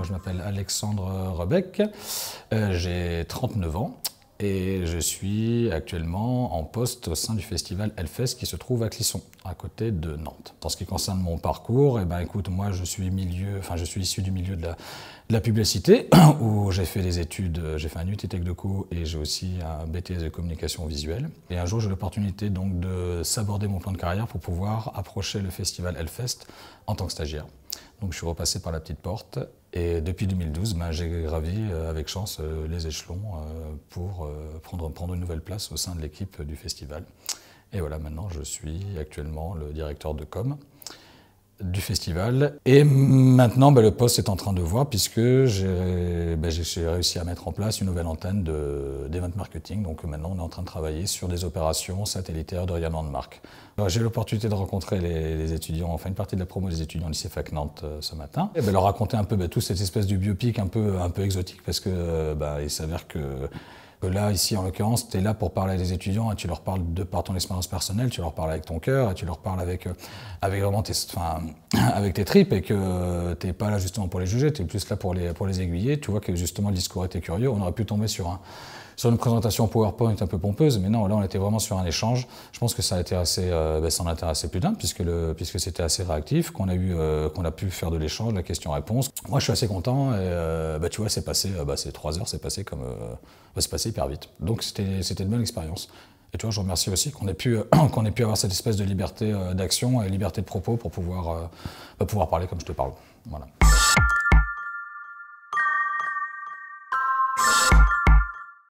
Moi, je m'appelle Alexandre Rebec, euh, j'ai 39 ans et je suis actuellement en poste au sein du festival Hellfest qui se trouve à Clisson, à côté de Nantes. En ce qui concerne mon parcours, et eh ben, écoute, moi je suis, milieu, enfin, je suis issu du milieu de la, publicité où j'ai fait des études, j'ai fait un UT Tech de Co et j'ai aussi un BTS de communication visuelle. Et un jour j'ai l'opportunité donc de s'aborder mon plan de carrière pour pouvoir approcher le festival Hellfest en tant que stagiaire. Donc je suis repassé par la petite porte. Et depuis 2012, ben, j'ai gravi euh, avec chance euh, les échelons euh, pour prendre une nouvelle place au sein de l'équipe du festival. Et voilà, maintenant je suis actuellement le directeur de com du festival. Et maintenant, ben, le poste est en train de voir puisque j'ai ben, réussi à mettre en place une nouvelle antenne d'event de, marketing. Donc maintenant, on est en train de travailler sur des opérations satellitaires de rayonnement de marque. J'ai l'opportunité de rencontrer les, étudiants, enfin une partie de la promo des étudiants du fac Nantes euh, ce matin, et bah, leur raconter un peu tout cette espèce du biopic un peu, un peu exotique parce que euh, il s'avère que Là, ici, en l'occurrence, tu es là pour parler à des étudiants et tu leur parles de par ton expérience personnelle, tu leur parles avec ton cœur et tu leur parles avec, euh, avec vraiment tes, enfin, avec tes tripes et que euh, tu n'es pas là justement pour les juger, tu es plus là pour les, pour les aiguiller. Tu vois que justement le discours était curieux, on aurait pu tomber sur un sur une présentation PowerPoint un peu pompeuse, mais non, là on était vraiment sur un échange. Je pense que ça a intéressé, euh, ben, ça en intéressait plus d'un, puisque, le, puisque c'était assez réactif, qu'on a, eu, qu'on a pu faire de l'échange, la question-réponse moi, je suis assez content. Et, euh, bah, tu vois, c'est passé, euh, bah, ces trois heures, c'est passé comme, euh, bah, passé hyper vite. Donc, c'était une bonne expérience. Et tu vois, je remercie aussi qu'on ait pu, euh, qu'on ait pu avoir cette espèce de liberté d'action et liberté de propos pour pouvoir, bah, pouvoir parler comme je te parle. Voilà.